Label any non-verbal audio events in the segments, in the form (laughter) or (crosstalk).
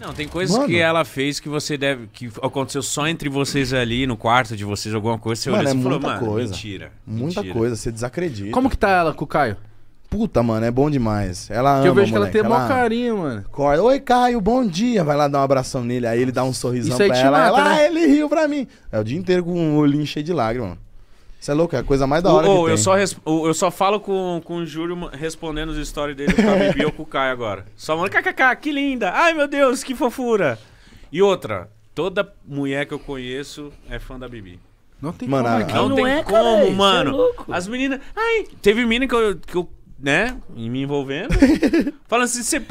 Não, tem coisas mano, que ela fez que você deve. que aconteceu só entre vocês ali, no quarto de vocês, alguma coisa, você mano, olhou é e falou, muita mano, coisa, mentira. Muita mentira. coisa, você desacredita. Como que tá ela com o Caio? Puta, mano, é bom demais. Ela ama, Eu vejo que ela tem maior carinho, mano. Corre, Oi, Caio, bom dia. Vai lá dar um abração nele. Aí ele dá um sorrisão Isso pra ela. Mata, ela ah, né? ele riu pra mim. É o dia inteiro com o um olhinho cheio de lágrimas. Você é louco, é a coisa mais da hora. Ô, ô, eu, só res... eu só falo com, com o Júlio respondendo os stories dele com a (laughs) Bibi ou com o Kai agora. Só mano, kkk, que linda! Ai meu Deus, que fofura! E outra, toda mulher que eu conheço é fã da Bibi. Não tem mano, como, a... não, não, tem é, como, cara, é mano. É As meninas. Ai, teve menina que eu, que eu né, em me envolvendo. (laughs) falando assim, você.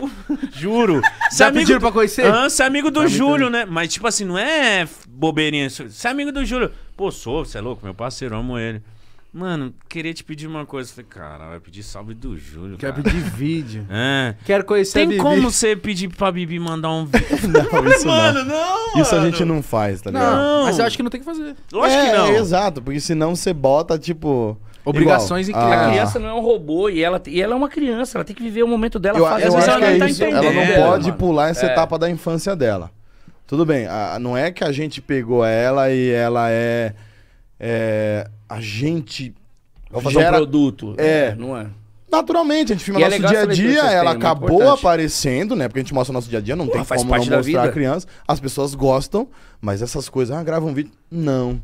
Juro. Você (laughs) Já é amigo pediram do... pra conhecer? Ah, você é amigo do pra tá Júlio, né? Mas, tipo assim, não é bobeirinha. Você é amigo do Júlio. Pô, sou, você é louco, meu parceiro, amo ele. Mano, queria te pedir uma coisa. Falei, cara, vai pedir salve do Júlio. Quero pedir vídeo. (laughs) É. Quero conhecer Tem a Bibi. como você pedir pra Bibi mandar um vídeo? não, isso mano, não. não isso mano. a gente não faz, tá ligado? Não. Mas eu acho que não tem que fazer. Lógico é, que não. É, exato, porque senão você bota, tipo. Obrigações Igual. que A criança não é um robô e ela, e ela é uma criança, ela tem que viver o momento dela. Eu, faz, eu acho ela, que é tá isso. ela não pode é, mano. pular essa é. etapa da infância dela. Tudo bem, a, não é que a gente pegou ela e ela é. é a gente. Vou fazer gera, um produto. Né? É. Não é? Naturalmente, a gente filma e é nosso é dia a dia, é ela tem, acabou aparecendo, né? Porque a gente mostra o nosso dia a dia, não Pô, tem como não mostrar a criança. As pessoas gostam, mas essas coisas, ah, um vídeo. Não.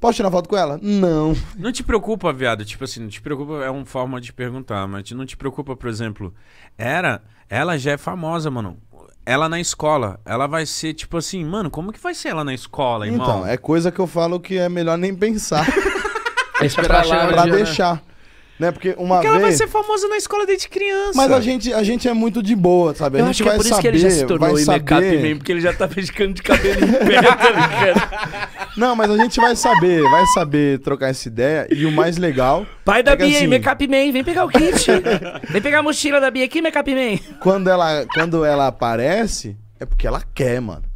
Posso tirar foto com ela? Não. Não te preocupa, viado. Tipo assim, não te preocupa, é uma forma de perguntar, mas não te preocupa, por exemplo, era. Ela já é famosa, mano. Ela na escola, ela vai ser tipo assim, mano, como que vai ser ela na escola, irmão? Então, é coisa que eu falo que é melhor nem pensar. (laughs) É esperar pra, lá, pra, pra né? deixar. Né? Porque uma porque vez... ela vai ser famosa na escola desde criança. Mas a gente, a gente é muito de boa, sabe? Eu a gente é vai saber. por isso saber, que ele já se tornou saber... mesmo, porque ele já tá pescando de cabelo em pé, tá ligado? (laughs) Não, mas a gente vai saber, vai saber trocar essa ideia. E o mais legal. Pai é da é Bia, assim... Makeup Man, vem pegar o kit. vem pegar a mochila da Bia aqui, Makeup Man. Quando ela, quando ela aparece, é porque ela quer, mano.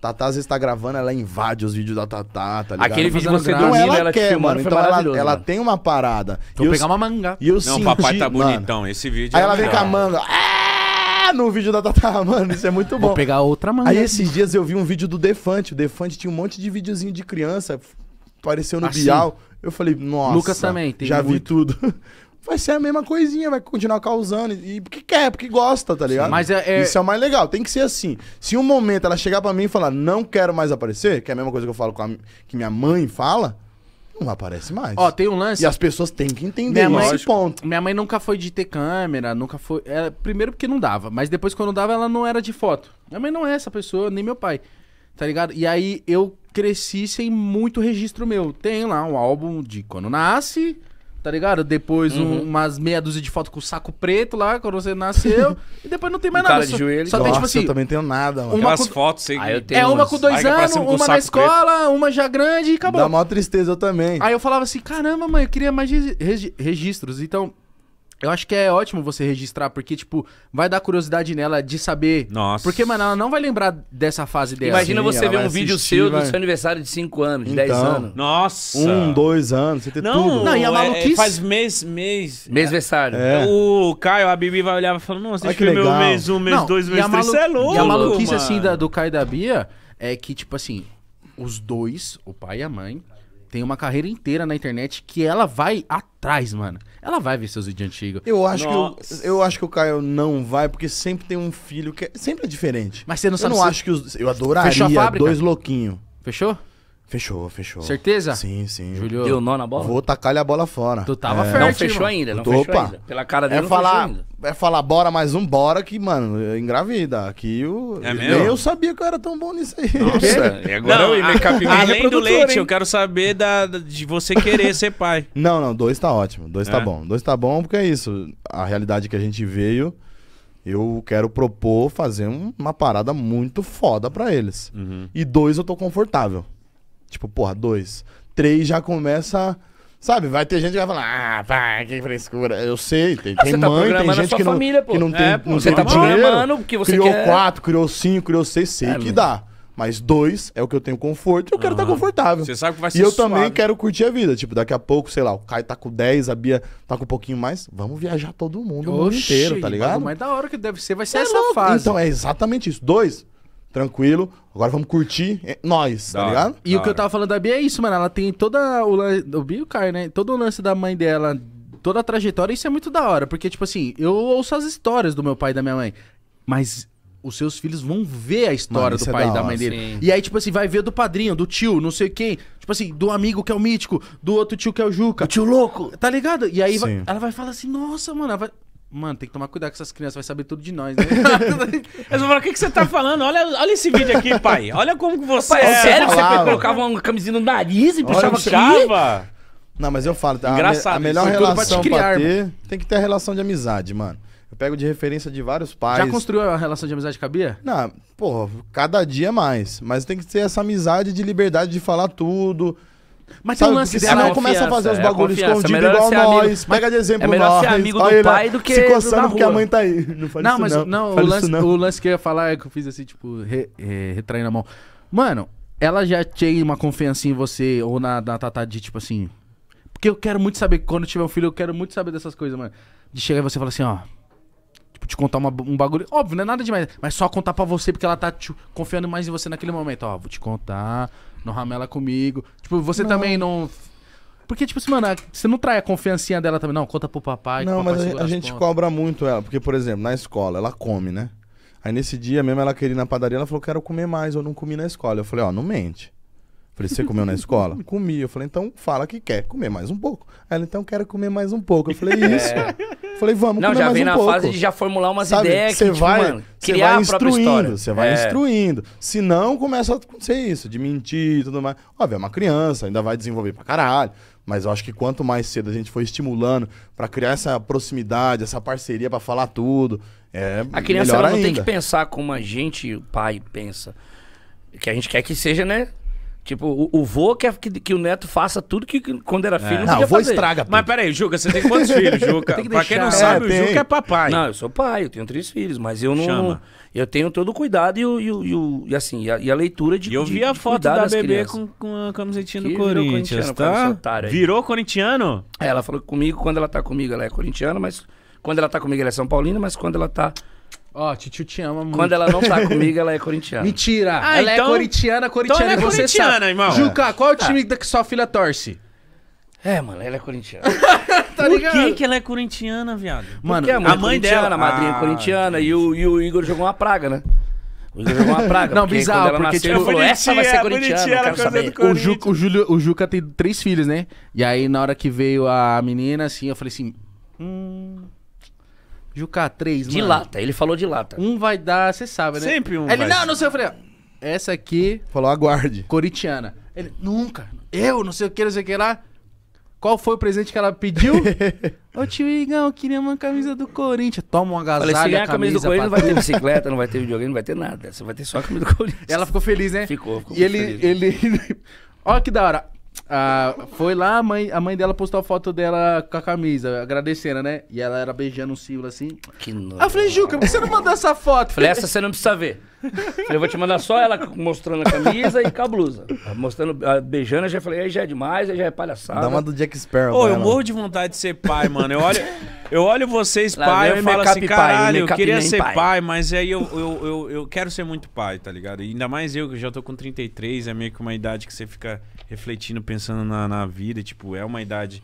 Tatá às vezes tá gravando, ela invade os vídeos da Tatá, tá ligado? Aquele tá vídeo você dormindo, ela, ela quer, mano. Então ela, ela tem uma parada. Vou eu pegar uma manga. E Não, senti, papai tá bonitão, esse vídeo. Aí é ela legal. vem com a manga. Ah, no vídeo da Tatá, (laughs) mano, isso é muito bom. Vou pegar outra manga. Aí esses dias eu vi um vídeo do Defante. O Defante tinha um monte de videozinho de criança, apareceu no assim. Bial. Eu falei, nossa. Lucas também, tem Já muito. vi tudo vai ser a mesma coisinha, vai continuar causando. E porque quer, porque gosta, tá ligado? mas é, é, Isso é o mais legal, tem que ser assim. Se um momento ela chegar para mim e falar, não quero mais aparecer, que é a mesma coisa que eu falo com a, que minha mãe fala, não aparece mais. Ó, tem um lance. E as pessoas têm que entender minha mãe, esse ponto. Minha mãe nunca foi de ter câmera, nunca foi. Ela, é, primeiro porque não dava, mas depois quando dava, ela não era de foto. Minha mãe não é essa pessoa, nem meu pai. Tá ligado? E aí eu cresci sem muito registro meu. Tem lá um álbum de quando nasce Tá ligado? Depois uhum. um, umas meia dúzia de fotos com o saco preto lá, quando você nasceu. (laughs) e depois não tem mais um nada. Cara só, de joelho. Só Nossa, tem, tipo assim. Eu também tenho nada, mano. Uma com... fotos aí. Ah, é uma com dois anos, com uma na escola, preto. uma já grande e acabou. Dá maior tristeza eu também. Aí eu falava assim, caramba, mãe, eu queria mais registros. Então, eu acho que é ótimo você registrar, porque, tipo, vai dar curiosidade nela de saber. Nossa. Porque, mano, ela não vai lembrar dessa fase dela. Imagina Sim, você ver um assistir, vídeo seu vai... do seu aniversário de 5 anos, de 10 então, anos. Nossa. Um, dois anos, você tem não, tudo. Não, e a é, maluquice... É, faz mês, mês... Mês-versário. É. O Caio, a Bibi vai olhar e falar, nossa, deixa eu meu mês um, mês não, dois, mês três, Você é louco, E a maluquice, mano. assim, da, do Caio e da Bia é que, tipo assim, os dois, o pai e a mãe tem uma carreira inteira na internet que ela vai atrás, mano. Ela vai ver seus vídeos antigos. Eu acho, que eu, eu acho que o Caio não vai, porque sempre tem um filho que é, sempre é diferente. Mas você não sabe. Eu não se... acho que os. Eu adoraria dois louquinhos. Fechou? Fechou, fechou. Certeza? Sim, sim. Julio. Deu nó na bola? Vou tacar a bola fora. Tu tava é. Fértil, não fechou mano. ainda, não fechou ainda. Pela cara dele é falar, É falar, bora mais um, bora que, mano, engravida. Aqui o é mesmo? eu sabia que eu era tão bom nisso aí. Nossa, (laughs) e agora não, eu a, a, a, Além do leite, hein? eu quero saber da, de você querer ser pai. (laughs) Não, não, dois tá ótimo, dois tá é. tá bom. Dois tá bom porque é isso, a realidade que a gente veio, eu quero propor fazer uma parada muito foda pra eles. Uhum. E dois eu tô confortável. Tipo, porra, dois. Três já começa. Sabe, vai ter gente que vai falar, ah, pá, que frescura. Eu sei, tem, é, tá mãe, tem gente que, família, não, que não, tem, é, pô, não você tem tá dinheiro. Porque você criou quer... quatro, criou cinco, criou seis, sei é, que mano. dá. Mas dois é o que eu tenho conforto e eu quero estar uhum. tá confortável. Você sabe que vai ser E eu suave. também quero curtir a vida. Tipo, daqui a pouco, sei lá, o Caio tá com 10, a Bia tá com um pouquinho mais. Vamos viajar todo mundo, Oxi, o mundo inteiro, tá ligado? Mas da hora que deve ser, vai ser é essa louco. fase. Então, é exatamente isso. Dois, tranquilo. Agora vamos curtir é, nós, tá ligado? E o que eu tava falando da Bia é isso, mano. Ela tem toda o lance. O Bia e o Caio, né? Todo o lance da mãe dela, toda a trajetória, isso é muito da hora. Porque, tipo assim, eu ouço as histórias do meu pai e da minha mãe. Mas os seus filhos vão ver a história mano, do é pai é da e da mãe dele. Sim. E aí, tipo assim, vai ver do padrinho, do tio, não sei quem. Tipo assim, do amigo que é o mítico, do outro tio que é o Juca. O tio louco. Tá ligado? E aí vai, ela vai falar assim, nossa, mano, ela vai, Mano, tem que tomar cuidado com essas crianças, vai saber tudo de nós, né? (laughs) Eles vão falar, o que, que você tá falando? Olha, olha esse vídeo aqui, pai. Olha como você... Pai, é, é sério que você colocava uma camisinha no nariz e puxava chava? Não, mas eu falo, tá? a, me, a melhor relação pra, te criar, pra ter, tem que ter a relação de amizade, mano. Eu pego de referência de vários pais. Já construiu a relação de amizade que cabia? Não, porra, cada dia mais. Mas tem que ter essa amizade de liberdade de falar tudo, mas tem um lance dela. não começa a fazer os é bagulhos é escondidos igual nós. Pega de é exemplo, É melhor ser amigo do pai do que. Se coçando porque a mãe tá aí. (laughs) Não faz não, isso, não. Mas, não, o lance que eu ia falar é que eu fiz assim, tipo, é, retraindo a mão. Mano, ela já tinha uma confiança em você ou na, Tatá Tata de tipo assim. Porque eu quero muito saber, quando tiver um filho, eu quero muito saber dessas coisas, mano. De chegar e você falar assim, ó. Tipo, te contar uma, um bagulho. Óbvio, não é nada demais. Mas só contar pra você, porque ela tá te, tipo, confiando mais em você naquele momento. Ó, vou te contar não ramela comigo. Tipo, você não. também não. Porque, tipo assim, mano, você não trai a confiancinha dela também, não? Conta pro papai. Não, papai mas a, a gente contas. cobra muito ela. Porque, por exemplo, na escola, ela come, né? Aí nesse dia mesmo ela queria ir na padaria, ela falou: quero comer mais, eu não comi na escola. Eu falei: ó, oh, não mente. Falei, você comeu na escola? (laughs) Comi. Eu falei, então fala que quer comer mais um pouco. ela, então quero comer mais um pouco. Eu falei, é. isso. É. Falei, vamos Não, comer mais um pouco. Não, já vem na fase de já formular umas Sabe, ideias que, tipo, vai, mano, criar vai instruindo, Você vai é. instruindo. Se não, começa a acontecer isso, de mentir e tudo mais. Óbvio, é uma criança, ainda vai desenvolver pra caralho. Mas eu acho que quanto mais cedo a gente for estimulando para criar essa proximidade, essa parceria para falar tudo, é A criança ela não ainda. tem que pensar como a gente, o pai, pensa. Que a gente quer que seja, né? Tipo, o, o vô quer que, que o neto faça tudo que quando era é. filho não, não podia o vô fazer. estraga Mas peraí, Juca, você tem quantos (laughs) filhos, Juca? Tem que pra quem não sabe, é, o Juca é papai. Não, eu sou pai, eu tenho três filhos, mas eu não. Chama. Eu tenho todo o cuidado e, o- e o- e o- e assim, e a, e a leitura de. E eu de- vi a foto da bebê com, com a camisetinha do Que virou Corinthians, corintiano, tá? Virou corintiano? É, Ela falou comigo, quando ela tá comigo, ela é corintiana, mas. Quando ela tá comigo, ela é São Paulina, mas quando ela tá Ó, oh, Titio te ama muito. Quando ela não tá (laughs) comigo, ela é corintiana. Mentira! Ah, ela é então... é corintiana, corintiana. Então ela é você corintiana, sabe. irmão. Juca, qual é o ah. time ah. que sua filha torce? É, mano, ela é corintiana. (laughs) tá Por ligado? que, que ela é corintiana, viado? Mano, Porque a é mãe, a mãe é dela. A madrinha ah, é corintiana. E o, e o Igor jogou uma praga, né? O Igor jogou uma praga. (laughs) Não, porque bizarro, ela porque nasceu, tipo, essa vai ser corintiana, O Juca, o, Júlio, o Juca tem três filhos, né? E aí, na hora que veio a menina, assim, eu falei assim... Hum... Juca três mano. De lata, ele falou de lata. Um vai dar, você sabe, né? Sempre um. ele, vai. não, não sei, eu falei, ó, essa aqui. Falou, aguarde. Coritiana. Ele, nunca. Eu, não sei o que, não sei o que lá. Qual foi o presente que ela pediu? (laughs) Ô tio Igão, queria uma camisa do Corinthians. Toma uma agasalho, Falei, se ganhar a camisa, do Corinthians, não vai ter bicicleta, não vai ter videogame, não vai ter nada. Você vai ter só a camisa do (laughs) Corinthians. Ela ficou feliz, né? Ficou, ficou E ele, feliz. ele... Olha (laughs) que da hora. Ah, foi lá, a mãe, a mãe dela postou a foto dela com a camisa, agradecendo, né? E ela era beijando o símbolo assim. Que nojo. Eu falei, Juca, por que você não mandou essa foto? Falei, essa você não precisa ver. Falei, eu vou te mandar só ela mostrando a camisa e com a blusa. Mostrando, ah, beijando, eu já falei, aí já é demais, aí já é palhaçada. Dá uma do Jack Sparrow. Ô, eu morro de vontade de ser pai, mano. Eu olho, eu olho vocês, pai, eu falo assim, caralho, eu queria ser pai. pai, mas aí é, eu, eu, eu, eu, quero ser muito pai, tá ligado? E ainda mais eu, que já tô com 33, é meio que uma idade que você fica refletindo, pensando na, na vida. Tipo, é uma idade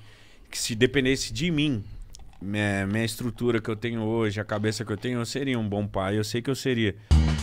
que se dependesse de mim, minha, minha estrutura que eu tenho hoje, a cabeça que eu tenho, eu seria um bom pai. Eu sei que eu seria.